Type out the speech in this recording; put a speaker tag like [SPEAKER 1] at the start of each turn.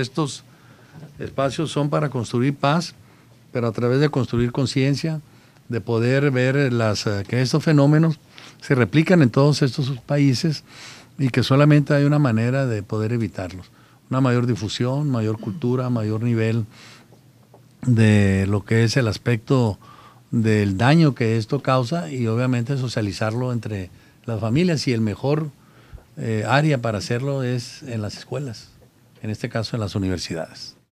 [SPEAKER 1] Estos espacios son para construir paz, pero a través de construir conciencia, de poder ver las, eh, que estos fenómenos se replican en todos estos países y que solamente hay una manera de poder evitarlos. Una mayor difusión, mayor cultura, mayor nivel de lo que es el aspecto del daño que esto causa y obviamente socializarlo entre las familias y el mejor eh, área para hacerlo es en las escuelas
[SPEAKER 2] en este caso en las universidades.